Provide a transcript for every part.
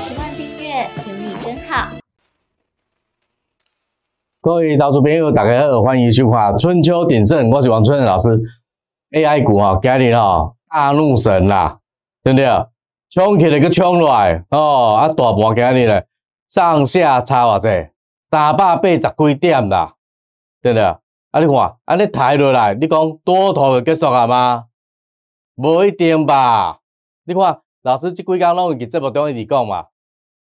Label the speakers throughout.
Speaker 1: 十万订阅有你真好，各位投资朋友大家好，欢迎收看《春秋鼎盛》，我是王春老师。AI 股哦，今日哦大怒神啦，对不对？冲起来个冲落来哦，啊大盘今日嘞上下差偌济，三百八十几点啦，对不对？啊你看，啊你抬落来，你讲多头就结束了吗？无一定吧，你看。老师，即几工拢用纪中片里讲嘛，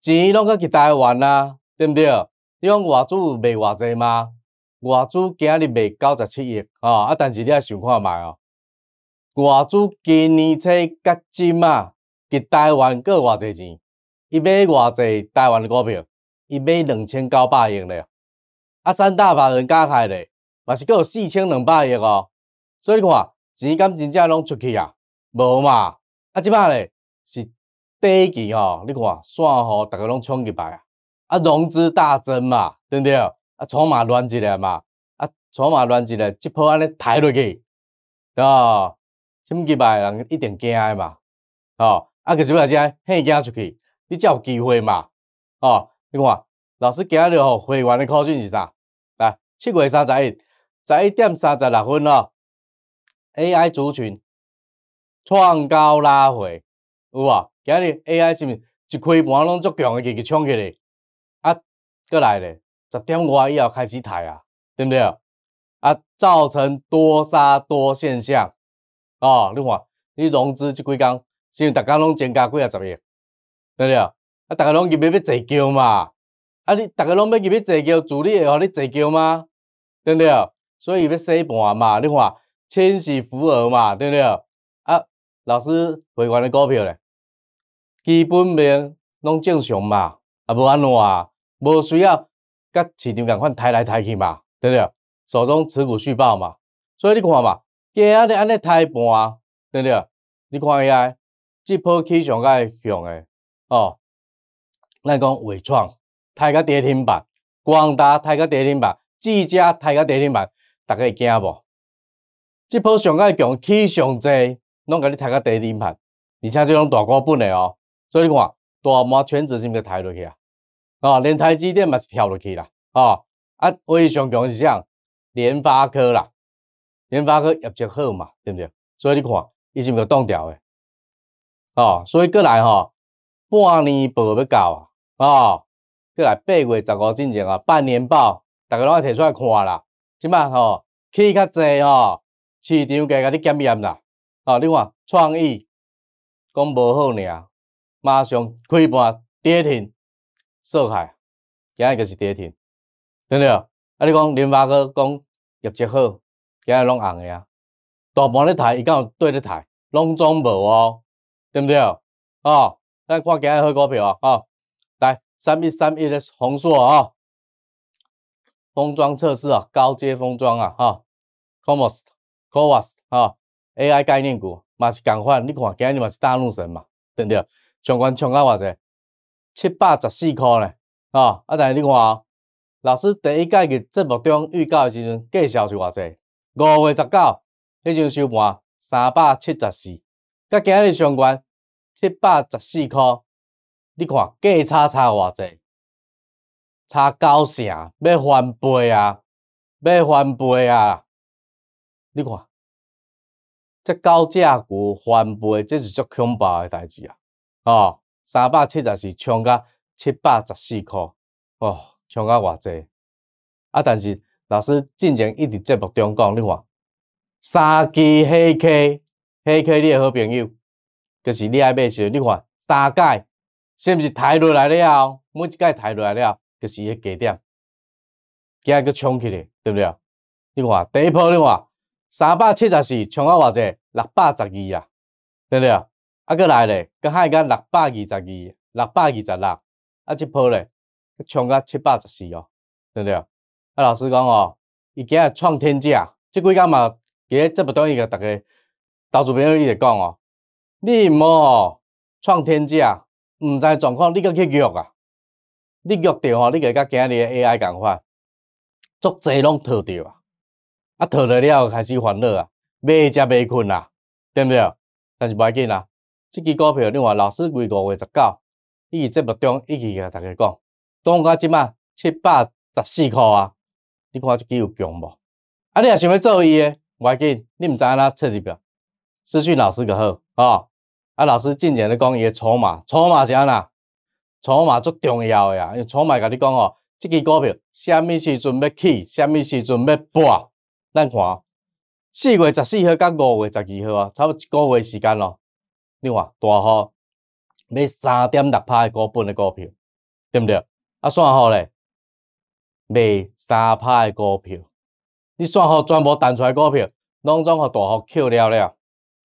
Speaker 1: 钱拢搁去台湾啊，对不对？你讲外资卖偌济吗？外资今日卖九十七亿哦，啊，但是你啊想看卖哦，外资今年初甲金啊，去台湾过偌济钱？伊买偌济台湾的股票？伊买两千九百亿嘞，啊，三大法人加起来嘛是有四千两百亿哦，所以你看钱敢真正拢出去啊？无嘛，啊，即摆嘞。是短期吼，你看，散户逐个拢冲入来啊，啊，融资大增嘛，对不对？啊，筹码乱一来嘛，啊，筹码乱一来，一波安尼抬落去，吼，冲入来人一定惊嘛，吼，啊，可是要怎安惊出去？你才有机会嘛，吼，你看，老师今日吼，会员的考卷是啥？来，七月三十一，十一点三十六分哦，AI 族群创高拉回。有啊，今日 AI 是是一开盘拢足强个，起去冲起来，啊，过来咧，十点外以后开始抬啊，对不对啊？造成多杀多现象，哦，你看，你融资这几工，是是逐工拢增加几啊十亿，对不对啊？逐大家拢入去要坐轿嘛，啊，你逐家拢要入去坐轿，主力会互你坐轿吗？对不对？所以要洗盘嘛，你看，千禧福尔嘛，对不对？啊，老师，回完的股票咧？基本面拢正常嘛，也无安怎，无需要甲市场共款抬来抬去嘛，对不对？手中持股续保嘛，所以你看嘛，今日安尼抬盘，对不对？你看伊个，这波气上甲强个，哦，咱讲伟创抬到跌停板，光大抬到跌停板，几家抬到跌停板，大家会惊不？这波上甲强，气上侪，拢甲你抬到跌停板，而且这种大股本个哦。所以你看，大马全指是毋是抬落去啊？啊，连台积电嘛是跳落去啦。啊，啊，最上强是啥？联发科啦，联发科业绩好嘛，对不对？所以你看，伊是毋是冻掉诶？哦，所以过来吼，半年报要到啊，过来八月十五之前啊，半年报大家拢要摕出来看啦，即嘛？吼，去较济吼，市场价甲你检验啦。哦，你看，创意讲无好尔。马上开盘跌停受害，今日就是跌停，对不对？啊！你讲联发科讲业绩好，今日拢红的啊！大盘一抬，伊敢有对一抬？拢总无哦，对不对？哦，咱看今日好股票啊！哦，来三比三一的红硕啊，封装测试啊，高阶封装啊！哈 c o m o s KOMOS 哈，AI 概念股嘛是共款，你看今日嘛是大怒神嘛，对不对？上关冲到偌济？七百十四块呢？啊啊！但是你看，老师第一届个节目中预告时阵，介绍是偌济？五月十九，迄阵收盘三百七十四，甲今日上关七百十四块，你看价差差偌济？差九成，要翻倍啊！要翻倍啊！你看，这高价股翻倍，这是足恐怖诶代志啊！哦，三百七十四冲到七百十四块，哦，冲到偌济？啊，但是老师之前一直节目中讲，你看，三支黑 K，黑 K 你诶好朋友，就是你爱买时，你看，三届，是不是抬落来了？每一届抬落来了，就是个节点，今个冲起来，对不对？你看第一波，你看，三百七十四冲到偌济？六百十二啊，对不对？啊，过来咧，到海到六百二十二，六百二十六，啊，一波咧，冲到七百十四哦，对不对？啊，老师讲哦，伊今日创天价，即几工嘛，其实差不多伊甲大家投资朋友伊就讲哦，你莫创天价，毋知状况，你够去约啊，你约到哦，你个甲今日的 AI 共款，足侪拢套着啊，啊，套到了开始烦恼啊，买食未困啊，对不对？但是无要紧啊。即支股票，你看，老师每五月十九，伊个节目中一直个大家讲，当下即嘛七百十四块啊。你看即支有强无？啊，你若想要做伊诶，快紧，你毋知影哪测入袂？咨询老师就好哦。啊，老师进常咧讲伊诶筹码，筹码是安那？筹码足重要诶啊，因为筹码甲你讲哦，即支股票，虾米时阵要起，虾米时阵要破，咱看。四月十四号到五月十二号啊，差不一个月时间咯。你看大号卖三点六拍的股本的股票，对不对？啊，算好嘞，卖三拍的股票，你算好全部弹出来股票，拢总互大号扣了了。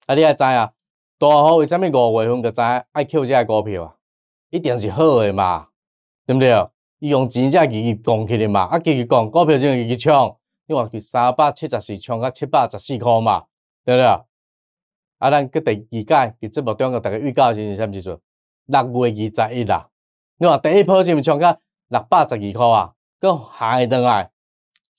Speaker 1: 啊，你爱知啊？大号为虾米五月份就知爱扣这个股票啊？一定是好的嘛，对不对？伊用钱只去去拱起的嘛，啊，继续拱，股票怎会去冲？你看去三百七十四冲到七百十四块嘛，对不对？啊，咱搁第二届伫节目中个，大家预告是啥时阵？六月二十一啦。你话第一波是是冲到六百十二块啊？搁行下顿来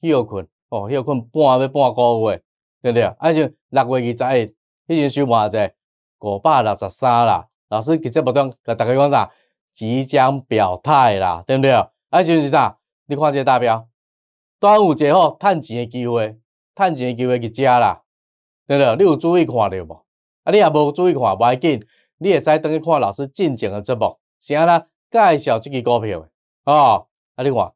Speaker 1: 休困，哦，休困半要半个月，对不对？啊，就六月二十一，已是收盘在五百六十三啦。老师，伫节目中甲大家讲啥？即将表态啦，对不对？啊，就是啥？你看这大标，端午节吼，趁钱诶机会，趁钱诶机会就这啦，对不对？你有注意看到无？啊，你也无注意看，唔要紧，你会使回去看老师进前的节目，是安那介绍这支股票的，哦，啊，你看，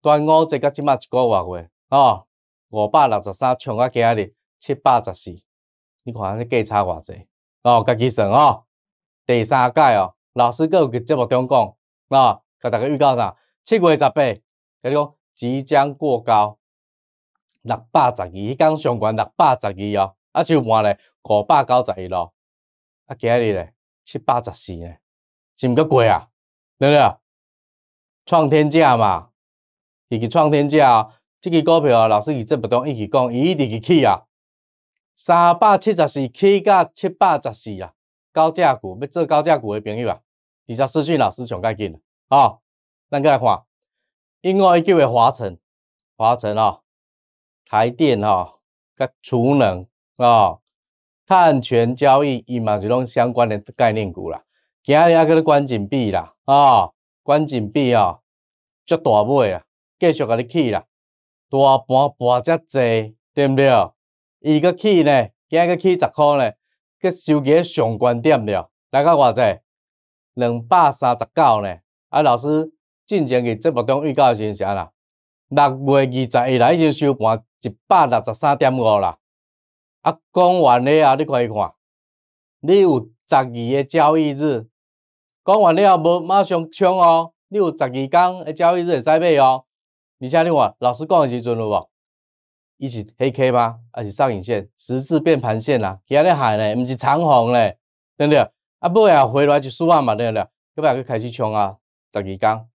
Speaker 1: 端午节到即卖一个月，哦，五百六十三冲到今日七百十四，你看安尼价差偌济，哦，家己算哦。第三届哦，老师搁有伫节目中讲，哦，甲大家预告啥？七月十八，甲你讲即将过交六百十二，迄天上悬六百十二哦。啊，就换咧五百九十二喽，啊，今日咧七百十四咧，是毋够贵啊？对对？啊，创天价嘛，一去创天价，这支股票啊，老师伊这不懂，伊去讲，伊一直去起啊，三百七十四起到七百十四啊，高价股，要做高价股的朋友啊，直接私讯老师上较紧啊，咱再来看，因为一叫个华晨，华晨啊，台电啊，甲储能。哦，碳权交易伊嘛是拢相关的概念股啦。今日啊，搁咧关紧闭啦，啊，关紧闭啊，足大买啊，继续甲你起啦，大盘盘遮济，对毋对？伊搁起呢，今日搁起十块呢，搁收个上关点了，来到偌济？两百三十九呢。啊，老师，进前个节目中预告是啥啦？六月二十一日就收盘一百六十三点五啦。啊，讲完了后，你可以看，你有十二个交易日。讲完了后，无马上冲哦，你有十二天的交易日会使买哦。你且你看，老师讲时阵有无？伊是黑 K 吗？还是上影线，十字变盘线啦，其他咧还咧，毋是长虹咧，对不对？啊，尾啊回来就啊嘛。万点了，到尾啊，去开始冲啊？十二天，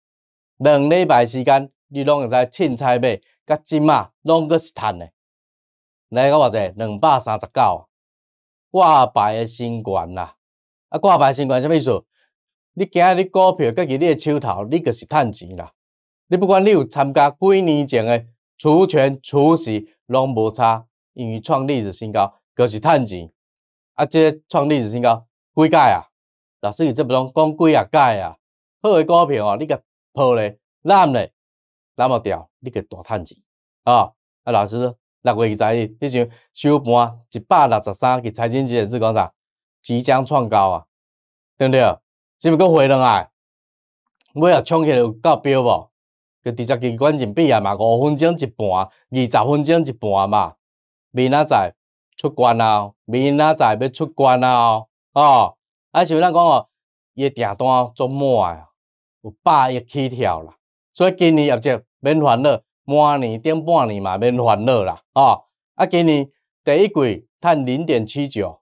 Speaker 1: 两礼拜时间，你拢会使凊彩买，甲即嘛拢阁是赚诶。来个话者，两百三十九挂牌诶新冠啦！啊，挂牌新高啥意思？你今日你股票搁日你诶手头，你就是趁钱啦。你不管你有参加几年前诶除权除息，拢无差，因为创历史新高，就是趁钱。啊，即个创历史新高几届啊？老师，你这不拢讲几啊届啊？好诶股票哦，你个破咧烂咧烂么掉，你个大趁钱啊！啊，老师。六月二十一，你像收盘一百六十三，去财经记者讲啥？即将创高啊，对不对？是不搁回落来？尾也冲起来有够彪无？搁直十根关线毕啊嘛？五分钟一半，二十分钟一半嘛？明仔载出关啊！明仔载要出关啊！哦，啊像咱讲哦，伊订单足满啊，有百亿起跳啦。所以今年业绩免烦恼。满年顶半年嘛，免烦恼啦，哦，啊，今年第一季赚零点七九，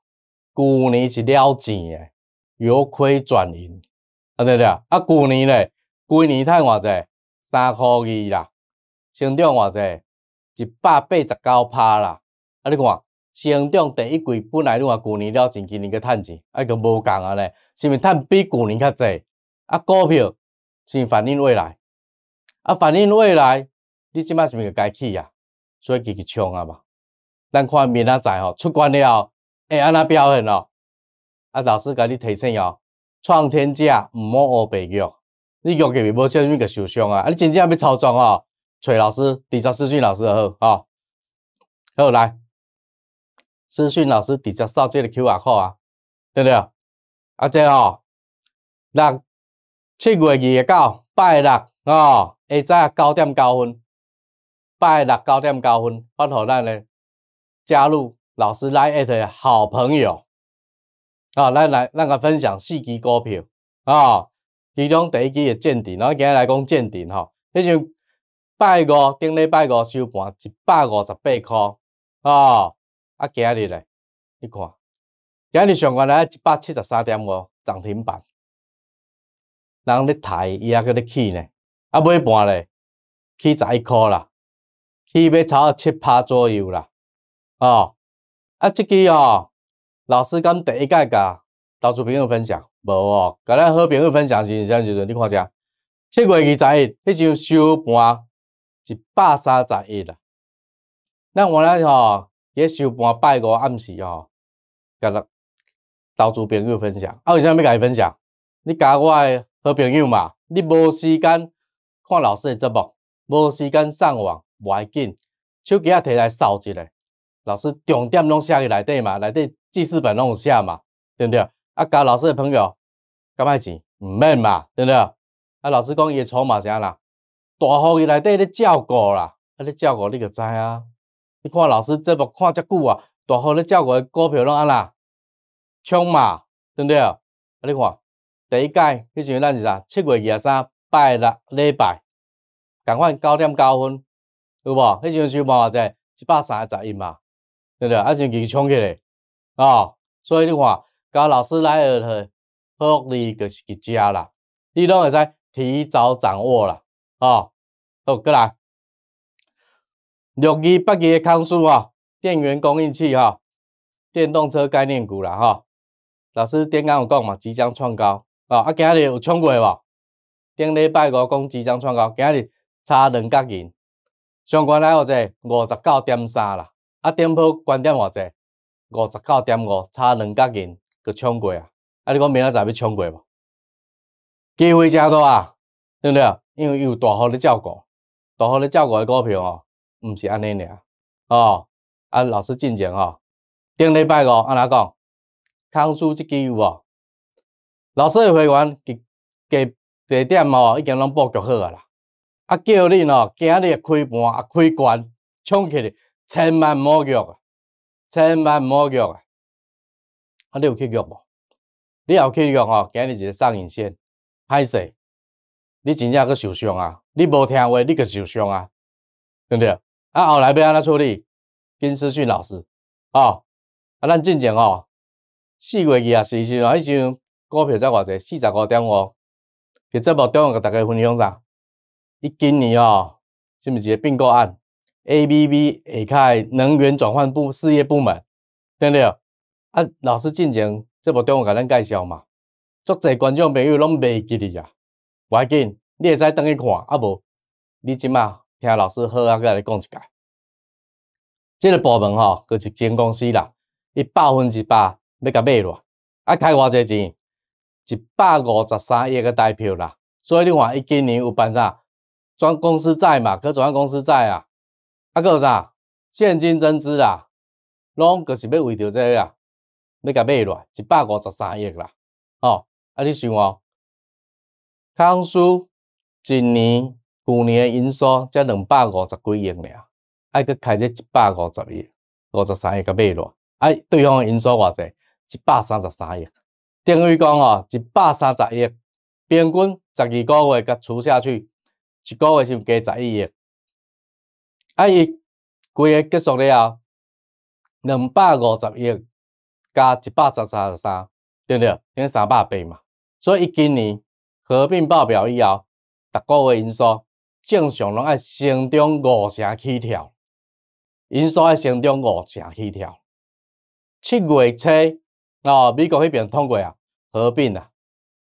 Speaker 1: 旧年是了钱诶，由亏转盈，啊对不对？啊，旧年咧，全年赚偌济，三块二啦，成长偌济，一百八十九趴啦，啊，你看，成长第一季本来你话旧年了钱，今年去赚钱，啊，个无共啊咧，是毋是赚比旧年较济？啊，股票是反映未来，啊，反映未来。你即摆是是该去啊？所以去去冲啊嘛！咱看明仔载吼，出关了后会安那表现咯？啊，老师甲你提醒哦，创天价毋好乌白玉，你玉价会无少咪个受伤啊！啊，你真正要操作哦，找老师，底下私讯老师吼、啊！好来，私讯老师底下扫这个 Q R code 啊，对不对？啊，这吼六七月二日到拜六哦，下早九点九分。拜六九点九分，包括咱的加入老师来一队好朋友，啊，来来那个分享四支股票，啊，其中第一支的见顶，然后今日来讲见顶吼，你像拜五顶礼拜五收盘一百五十八块，啊，啊，今日咧，你看，今日上高来一百七十三点五，涨停板，人咧抬，伊还佫咧起呢，啊，尾盘咧起十一块啦。起码差七八左右啦，哦，啊，这期哦，老师讲第一届噶，投资朋友分享，无哦，甲咱好朋友分享是啥时阵？你看下，七月二十一，迄张收盘一百三十一啦。咱原来吼，也收盘拜五暗时吼，甲咱投资朋友分享。啊，为啥物甲伊分享？你加我好朋友嘛，你无时间看老师诶节目，无时间上网。无要紧，手机啊摕来扫一下。老师重点拢写去内底嘛，内底记事本拢有写嘛，对不对？啊，教老师的朋友，干卖钱？毋免嘛，对不对？啊，老师讲伊的创嘛，啥啦？大号伊内底咧照顾啦，啊咧照顾你就知啊。你看老师这目看遮久啊，大号咧照顾的股票拢安啦，冲嘛，对不对？啊，你看第一届，时阵咱是啥？七月二十三拜六礼拜，赶快九点九分。有无？迄阵时偌济一百三十一嘛，对不对？啊，阵去冲起来，哦，所以你看，交老师来学，福你就是去遮啦，你拢会使提早掌握啦。哦，好，过来，六二八二的康傅啊，电源供应器哈，电动车概念股啦哈，老师，顶钢有讲嘛？即将创高，哦，啊，今日有冲过无？顶礼拜五讲即将创高，今日差两角银。上悬来偌济？五十九点三啦，啊，店铺观点偌济？五十九点五，差两角银，去充过啊！啊，你讲明仔载要充过无？机会诚大，对不对？因为伊有大号咧照顾，大号咧照顾诶股票哦，毋是安尼尔哦。啊，老师进前哦。顶礼拜五，安怎讲？康师即机有哦，老师诶会员给给地点哦，已经拢布局好啊啦。啊！叫你哦，今日开盘啊，开关冲起来，千万莫啊，千万莫叫啊！啊，你有去叫无？你有去叫吼？今日一个上影线，歹势，你真正去受伤啊！你无听话，你去受伤啊，对不对？啊，后来要安怎处理？金思训老师，哦，啊，咱进前哦，四四号迄时阵股票才偌济，四十五点五，伫节目中个，甲大家分享啥？一今年哦，是是一个并购案？ABB 会开能源转换部事业部门，对不对？啊，老师进前这部中午给咱介绍嘛，足侪观众朋友拢未记得啊，快紧，你会使等去看，啊不，你即马听老师好啊，甲你讲一解。这个部门吼，佫一间公司啦，伊百分之百要甲买落，啊开偌济钱？一百五十三亿个台票啦。所以你看一今年有办啥？装公司债嘛，可转公司债啊，啊，搁有啥？现金增资啊，拢就是要为着这个啊，要甲买落一百五十三亿啦。哦，啊，你想哦，康师今年、旧年营收才两百五十几亿啦，爱搁开这一百五十亿、五十三亿甲买落，啊，对方的营收偌济？一百三十三亿，等于讲哦，一百三十亿平均十二个月甲除下去。一个月是毋加十亿，啊，伊规个结束了后，两百五十亿加一百十三十三，对不对？等于三百倍嘛。所以伊今年合并报表以后，逐个月营收正常拢爱成长五成起跳，营收爱成长五成起跳。七月初，哦，美国那边通过啊，合并啊，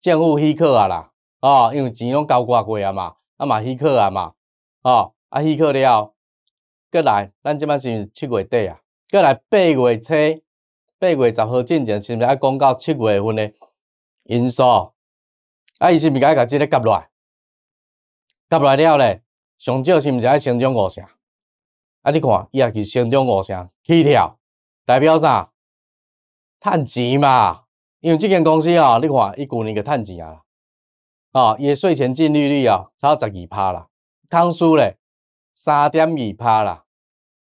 Speaker 1: 政府许可啊啦，哦，因为钱拢交过过啊嘛。啊，嘛许可啊嘛，吼，啊，许可了，过来，咱即摆是七月底啊，过来八月初、八月十号进前是毋是爱讲到七月份的因素？啊，伊是毋是爱甲即个夹落？来，夹落了咧，上少是毋是爱成长五成？啊，你看，伊也是成长五成，起跳，代表啥？趁钱嘛？因为即间公司哦，你看，伊旧年就趁钱啊。哦，伊诶税前净利率啊，只有十二趴啦。康师傅三点二趴啦。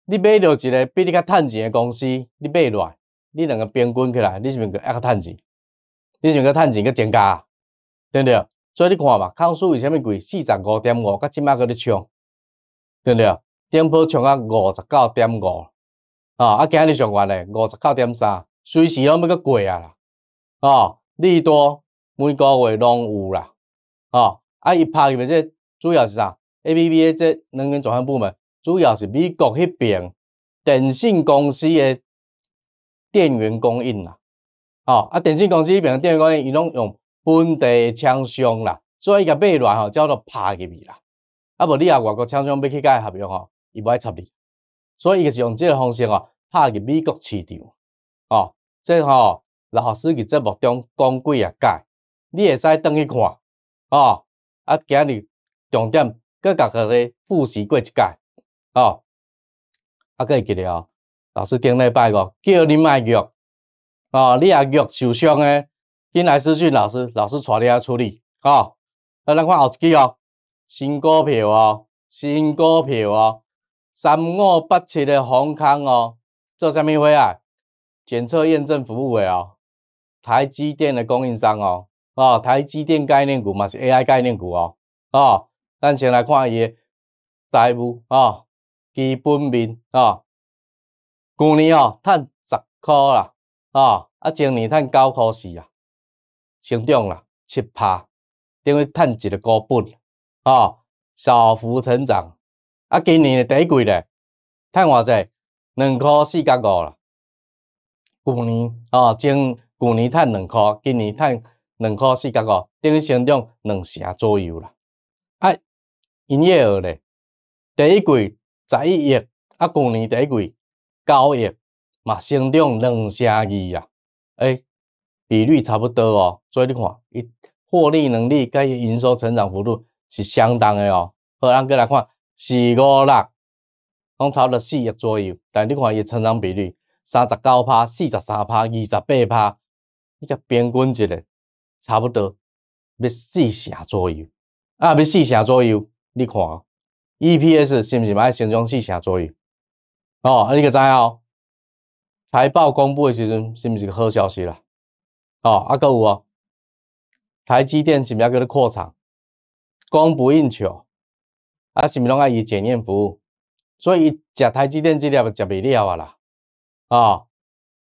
Speaker 1: 你买到一个比你较趁钱诶公司，你买落，你两个平均起来，你是毋是较赚钱？你是毋是较趁钱，佮增加？对不对？所以你看嘛，康师傅为甚物贵？四十五点五，甲即摆佮咧冲，对不对？顶铺冲啊五十九点五，啊，啊，今日上完咧五十九点三，随时拢要佮过啊啦。哦，利多每个月拢有啦。哦，啊，伊拍入去即，主要是啥？A P P 即能源转换部门，主要是美国迄边电信公司的电源供应啦。哦，啊，电信公司迄边电源供应，伊拢用本地厂商啦，所以伊甲买来吼，叫做拍入去啦。啊，无你啊外国厂商要去甲伊合约吼，伊无爱插你，所以伊个是用这个方式吼，拍入美国市场。哦，即吼，老师伫节目中讲几啊解，你会使回去看。哦，啊，今日重点各甲个嘞复习过一届，哦，啊，各会记得哦。老师顶礼拜五叫你买药，哦，你啊药受伤诶，紧来私信老师，老师带你啊处理，哦。啊，咱看后一期哦，新股票哦，新股票哦，三五八七的鸿康哦，做啥物事啊？检测验证服务诶哦，台积电的供应商哦。哦，台积电概念股嘛是 AI 概念股哦，哦，咱先来看伊财务哦，基本面哦，旧年哦赚十块啦，哦，啊，今年赚九块四啊，成长啦七趴，等于赚一个股本，哦，小幅成长，啊，今年第一季咧赚偌济，两块四角五啦，旧年哦，今旧年赚两块，今年赚。两块四角五，等于成长两成左右啦。啊，营业额咧，第一季十一亿，啊，去年第一季九亿，嘛，成长两成二啊，诶，比率差不多哦。所以你看，伊获利能力、甲伊营收成长幅度是相当的哦。好，咱过来看，四五六，拢差不了四亿左右，但你看伊成长比率，三十九趴、四十三趴、二十八趴，你甲平均一下。差不多要四成左右，啊，要四成左右，你看，E P S 是不是爱成长四成左右？哦，啊，你个知哦？财报公布的时候，是不是个好消息啦？哦，啊，个有哦，台积电是是要叫你扩产，供不应求，啊，是是拢爱以检验服务？所以，伊食台积电资粒食袂了啊啦？哦，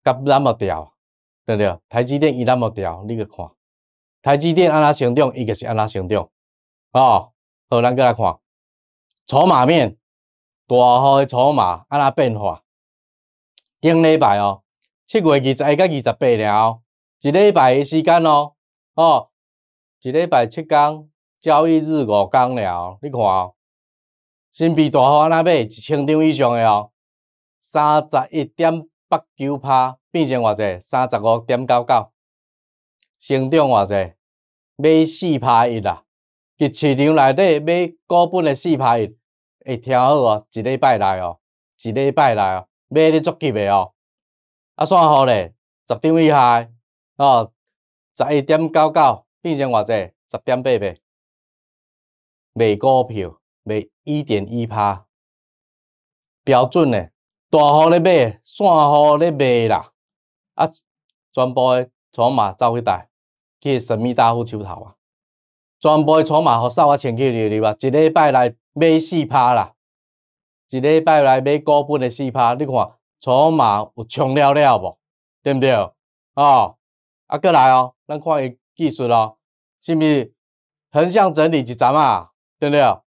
Speaker 1: 佮那么调，对不对？台积电伊那么调，你个看。台积电安怎成长？伊个是安怎成长？哦，好，咱过来看筹码面，大号的筹码安怎变化？顶礼拜哦，七月二十一到二十八了，一礼拜的时间哦，哦，一礼拜七天，交易日五天了，你看哦，新币大号安怎买？一千张以上哦，三十一点八九趴，变成偌济？三十五点九九，成长偌济？买四拍一啦，去市场内底买股本的四拍一，会听好哦。一礼拜内哦，一礼拜内哦，买你足急的哦。啊，散户咧，十点以下哦，十一点九九变成偌济，十点八八卖股票卖一点一拍标准的，大户咧买，散户咧卖啦。啊，全部的筹码走去贷。去神秘大户手头啊，全部诶筹码互扫啊，清气溜溜啊！一礼拜来买四趴啦，一礼拜来买股本诶四趴，你看筹码有冲了了无？对毋对？哦，啊，过来哦，咱看伊技术咯，是毋是横向整理一阵啊？对毋对？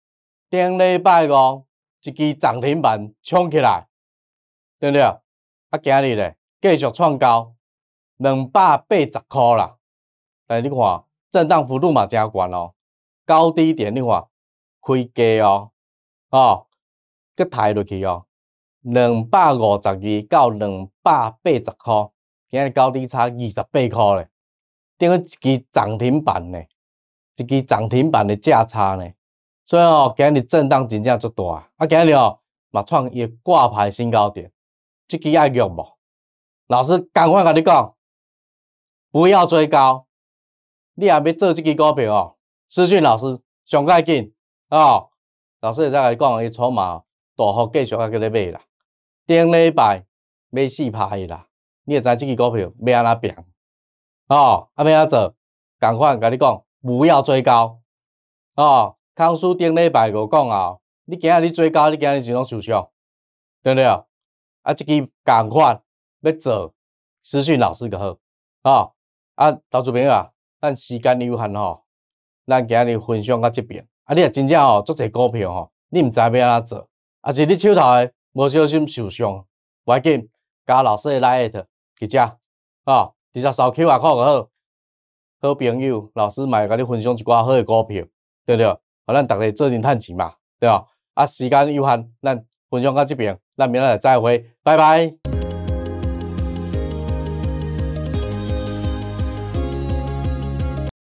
Speaker 1: 顶礼拜五一支涨停板冲起来，对毋对？啊，今日咧继续创高，两百八十块啦。诶，系你看，震荡幅度嘛加悬哦，高低点你看，开低哦，哦，佮抬落去哦，两百五十二到两百八十块，今日高低差二十八块咧，等于一支涨停板咧，一支涨停板的价差咧，所以哦，今日震荡真正足大，啊，今日哦，嘛创一挂牌新高点，这支爱用无？老师赶快甲你讲，不要追高。你也要做这支股票哦？私讯老师上快紧哦！老师会再甲你讲，伊筹码大幅继续啊，叫你买啦。顶礼拜买四拍去啦，你也知这支股票要安怎平哦？啊要安怎做？共款甲你讲，不要追高哦。康师顶礼拜我讲哦，你今日你追高，你今日就拢受伤，对不对？啊，这支共款要做，私讯老师就好哦。啊，投资朋友。咱时间有限吼，咱今日分享到这边。啊，你若真正吼做侪股票吼，你毋知要安怎做。啊，是你手头的无小心受伤，赶紧加老师来一特，去吃。啊，直接扫 Q 也靠就好。好朋友，老师嘛会甲你分享一寡好诶股票，对不对？啊，咱逐家做阵趁钱嘛，对吧？啊，时间有限，咱分享到这边，咱明仔日再会，拜拜。